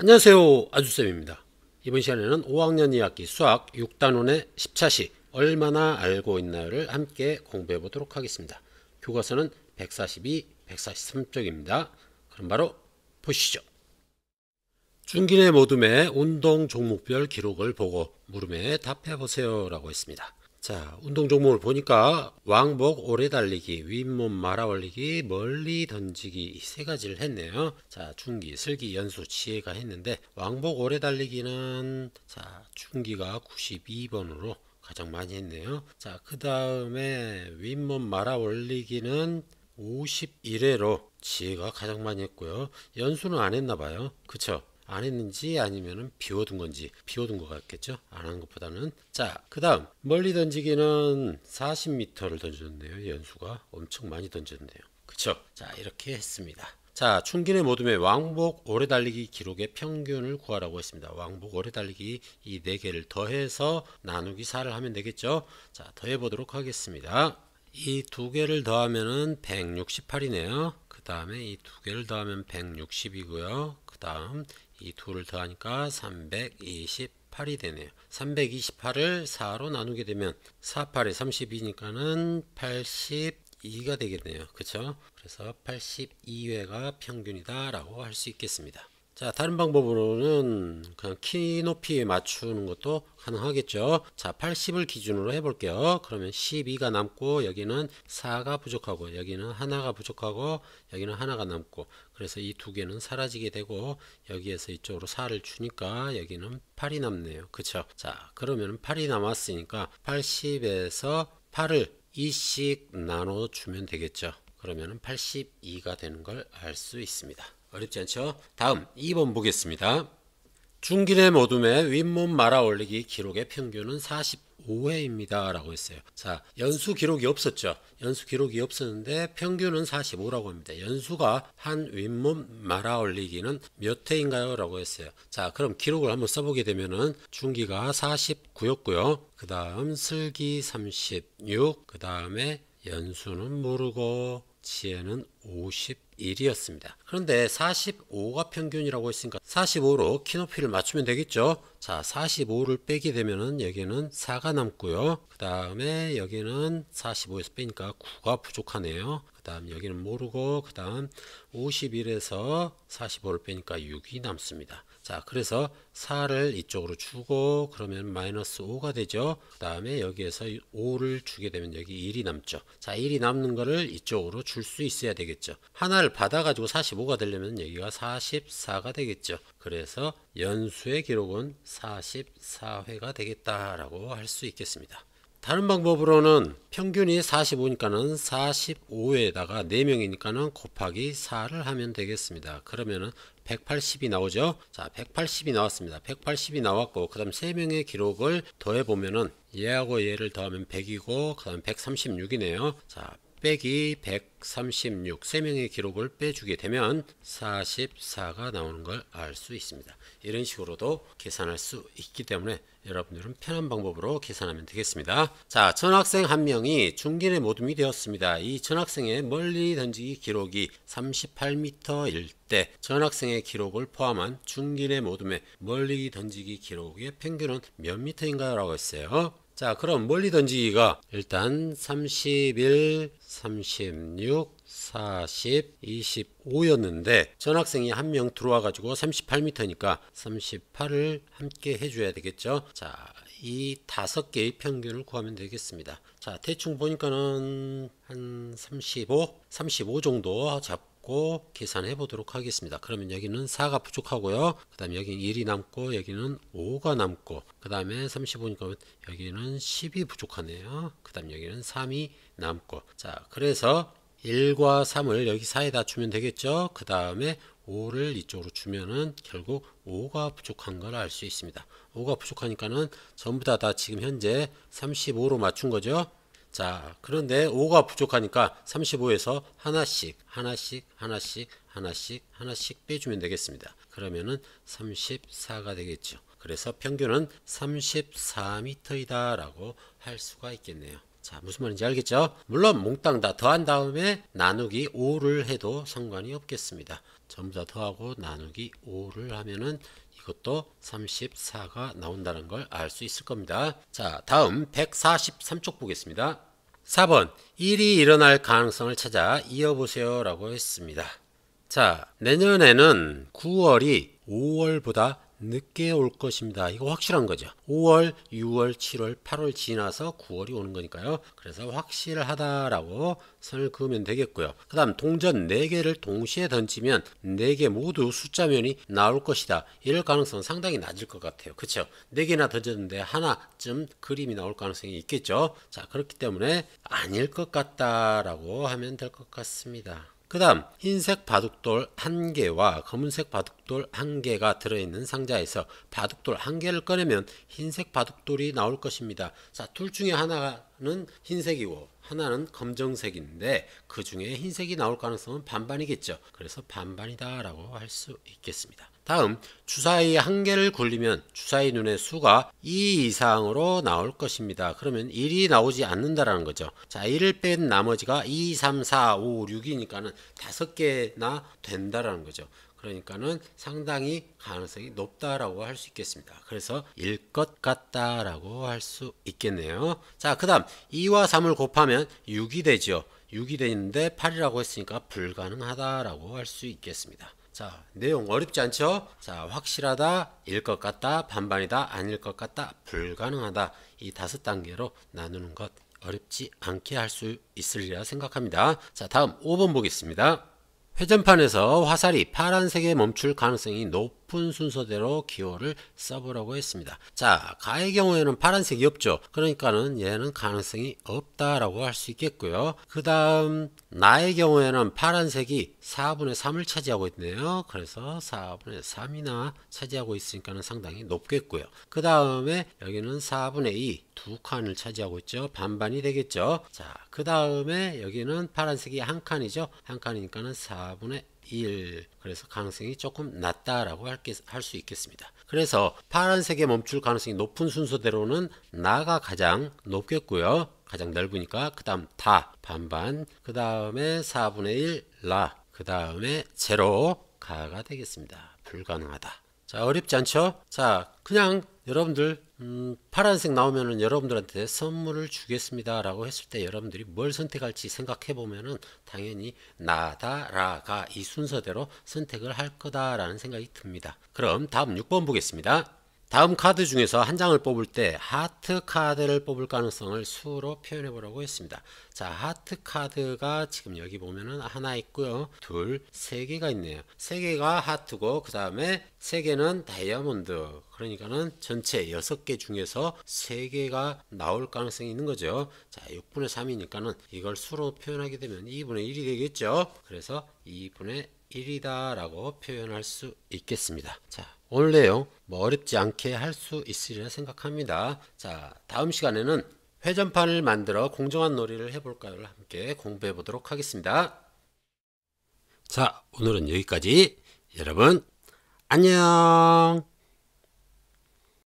안녕하세요 아주쌤입니다. 이번 시간에는 5학년 2학기 수학 6단원의 10차시 얼마나 알고 있나요를 함께 공부해 보도록 하겠습니다. 교과서는 142, 143쪽입니다. 그럼 바로 보시죠. 중기내 모둠의 운동 종목별 기록을 보고 물음에 답해 보세요 라고 했습니다. 자, 운동 종목을 보니까 왕복 오래 달리기, 윗몸 말아 올리기, 멀리 던지기 이 세 가지를 했네요. 자, 중기, 슬기, 연수, 지혜가 했는데 왕복 오래 달리기는 자, 중기가 92번으로 가장 많이 했네요. 자, 그 다음에 윗몸 말아 올리기는 51회로 지혜가 가장 많이 했고요. 연수는 안 했나 봐요. 그쵸? 안 했는지 아니면은 비워둔 건지 비워둔 것 같겠죠 안 한 것보다는 자 그 다음 멀리 던지기는 40m를 던졌네요 연수가 엄청 많이 던졌네요 그쵸 자 이렇게 했습니다 자, 춘기네 모둠의 왕복 오래 달리기 기록의 평균을 구하라고 했습니다. 왕복 오래 달리기 이4 개를 더해서 나누기 4를 하면 되겠죠? 자, 더해 보도록 하겠습니다. 이 두 개를 더하면은 168이네요. 그 다음에 이 두 개를 더하면 160이고요. 그 다음 이 둘을 더하니까 328이 되네요. 328을 4로 나누게 되면 4, 8에 32니까는 82가 되겠네요. 그쵸? 그래서 82회가 평균이다 라고 할 수 있겠습니다. 자 다른 방법으로는 그냥 키 높이에 맞추는 것도 가능하겠죠 자 80을 기준으로 해볼게요 그러면 12가 남고 여기는 4가 부족하고 여기는 하나가 부족하고 여기는 하나가 남고 그래서 이 두 개는 사라지게 되고 여기에서 이쪽으로 4를 주니까 여기는 8이 남네요 그쵸 자 그러면 8이 남았으니까 80에서 8을 2씩 나눠주면 되겠죠 그러면 82가 되는 걸 알 수 있습니다 어렵지 않죠? 다음 2번 보겠습니다. 중기의 모둠의 윗몸 말아 올리기 기록의 평균은 45회입니다. 라고 했어요. 자, 연수 기록이 없었죠. 연수 기록이 없었는데 평균은 45라고 합니다. 연수가 한 윗몸 말아 올리기는 몇 회인가요? 라고 했어요. 자, 그럼 기록을 한번 써보게 되면은 중기가 49였고요. 그 다음 슬기 36, 그 다음에 연수는 모르고 지혜는 50, 1이었습니다. 그런데 45가 평균이라고 했으니까 45로 키높이를 맞추면 되겠죠. 자 45를 빼게 되면은 여기는 4가 남고요. 그 다음에 여기는 45에서 빼니까 9가 부족하네요. 그 다음 여기는 모르고 그 다음 51에서 45를 빼니까 6이 남습니다. 자 그래서 4를 이쪽으로 주고 그러면 마이너스 5가 되죠 그 다음에 여기에서 5를 주게 되면 여기 1이 남죠 자 1이 남는 거를 이쪽으로 줄 수 있어야 되겠죠 하나를 받아 가지고 45가 되려면 여기가 44가 되겠죠 그래서 연수의 기록은 44회가 되겠다라고 할 수 있겠습니다 다른 방법으로는 평균이 45니까는 45에다가 4명이니까는 곱하기 4를 하면 되겠습니다. 그러면은 180이 나오죠. 자, 180이 나왔습니다. 180이 나왔고 그다음 3명의 기록을 더해 보면은 얘하고 얘를 더하면 100이고 그다음 136이네요. 자, 빼기 136, 3명의 기록을 빼주게 되면 44가 나오는 걸 알 수 있습니다. 이런 식으로도 계산할 수 있기 때문에 여러분들은 편한 방법으로 계산하면 되겠습니다. 자, 전학생 한 명이 중견의 모둠이 되었습니다. 이 전학생의 멀리 던지기 기록이 38m일 때 전학생의 기록을 포함한 중견의 모둠의 멀리 던지기 기록의 평균은 몇 미터인가요? 라고 했어요. 자, 그럼 멀리 던지기가 일단 31, 36, 40, 25였는데 전학생이 한 명 들어와 가지고 38m니까 38을 함께 해줘야 되겠죠. 자, 이 다섯 개의 평균을 구하면 되겠습니다. 자, 대충 보니까는 한 35, 35 정도 잡고 갖고 계산해 보도록 하겠습니다. 그러면 여기는 4가 부족하고요. 그 다음에 여기 는 1이 남고 여기는 5가 남고 그 다음에 35니까 여기는 10이 부족하네요. 그 다음 에 여기는 3이 남고 자 그래서 1과 3을 여기 4에다 주면 되겠죠. 그 다음에 5를 이쪽으로 주면은 결국 5가 부족한 걸 알 수 있습니다. 5가 부족하니까는 전부 다, 다 지금 현재 35로 맞춘 거죠. 자, 그런데 5가 부족하니까 35에서 하나씩, 하나씩, 하나씩, 하나씩, 하나씩 빼주면 되겠습니다. 그러면은 34가 되겠죠. 그래서 평균은 34m이다 라고 할 수가 있겠네요. 자, 무슨 말인지 알겠죠? 물론 몽땅 다 더한 다음에 나누기 5를 해도 상관이 없겠습니다. 전부 다 더하고 나누기 5를 하면은 이것도 34가 나온다는 걸 알 수 있을 겁니다. 자, 다음 143쪽 보겠습니다. 4번 일이 일어날 가능성을 찾아 이어보세요 라고 했습니다. 자, 내년에는 9월이 5월보다 늦게 올 것입니다. 이거 확실한 거죠. 5월, 6월, 7월, 8월 지나서 9월이 오는 거니까요. 그래서 확실하다라고 선을 그으면 되겠고요. 그 다음 동전 4개를 동시에 던지면 4개 모두 숫자면이 나올 것이다. 이럴 가능성 은 상당히 낮을 것 같아요. 그렇죠 4개나 던졌는데 하나쯤 그림이 나올 가능성이 있겠죠. 자, 그렇기 때문에 아닐 것 같다라고 하면 될 것 같습니다. 그 다음 흰색 바둑돌 1개와 검은색 바둑돌 1개가 들어있는 상자에서 바둑돌 1개를 꺼내면 흰색 바둑돌이 나올 것입니다. 자, 둘 중에 하나는 흰색이고 하나는 검정색인데 그 중에 흰색이 나올 가능성은 반반이겠죠. 그래서 반반이다 라고 할 수 있겠습니다. 다음 주사위의 한 개를 굴리면 주사위 눈의 수가 2 이상으로 나올 것입니다. 그러면 1이 나오지 않는다라는 거죠. 자, 1을 뺀 나머지가 2, 3, 4, 5, 6이니까는 5개나 된다라는 거죠. 그러니까는 상당히 가능성이 높다라고 할 수 있겠습니다. 그래서 1 것 같다라고 할 수 있겠네요. 자, 그 다음 2와 3을 곱하면 6이 되죠. 6이 되는데 8이라고 했으니까 불가능하다라고 할 수 있겠습니다. 자, 내용 어렵지 않죠? 자, 확실하다, 일 것 같다, 반반이다, 아닐 것 같다, 불가능하다. 이 다섯 단계로 나누는 것 어렵지 않게 할 수 있으리라 생각합니다. 자, 다음 5번 보겠습니다. 회전판에서 화살이 파란색에 멈출 가능성이 높 높은 순서대로 기호를 써보라고 했습니다. 자, 가의 경우에는 파란색이 없죠. 그러니까는 얘는 가능성이 없다라고 할 수 있겠고요. 그 다음 나의 경우에는 파란색이 4분의 3을 차지하고 있네요. 그래서 4분의 3이나 차지하고 있으니까는 상당히 높겠고요. 그 다음에 여기는 4분의 2, 두 칸을 차지하고 있죠. 반반이 되겠죠. 자, 그 다음에 여기는 파란색이 한 칸이죠. 한 칸이니까는 4분의 1 그래서 가능성이 조금 낮다라고 할 수 있겠습니다. 그래서 파란색에 멈출 가능성이 높은 순서대로는 나가 가장 높겠고요. 가장 넓으니까 그 다음 다 반반 그 다음에 4분의 1라그 다음에 제로 가가 되겠습니다. 불가능하다. 자, 어렵지 않죠? 자, 그냥 여러분들 음, 파란색 나오면은 여러분들한테 선물을 주겠습니다 라고 했을 때 여러분들이 뭘 선택할지 생각해 보면은 당연히 나다 라가 이 순서대로 선택을 할 거다 라는 생각이 듭니다 그럼 다음 6번 보겠습니다 다음 카드 중에서 한 장을 뽑을 때 하트 카드를 뽑을 가능성을 수로 표현해 보라고 했습니다. 자, 하트 카드가 지금 여기 보면은 하나 있고요. 둘, 세 개가 있네요. 세 개가 하트고 그다음에 세 개는 다이아몬드. 그러니까는 전체 여섯 개 중에서 세 개가 나올 가능성이 있는 거죠. 자, 6분의 3이니까는 이걸 수로 표현하게 되면 2분의 1이 되겠죠. 그래서 2분의 1이다라고 표현할 수 있겠습니다. 자, 오늘 내용 뭐 어렵지 않게 할 수 있으리라 생각합니다. 자, 다음 시간에는 회전판을 만들어 공정한 놀이를 해볼까요 함께 공부해 보도록 하겠습니다. 자, 오늘은 여기까지. 여러분, 안녕!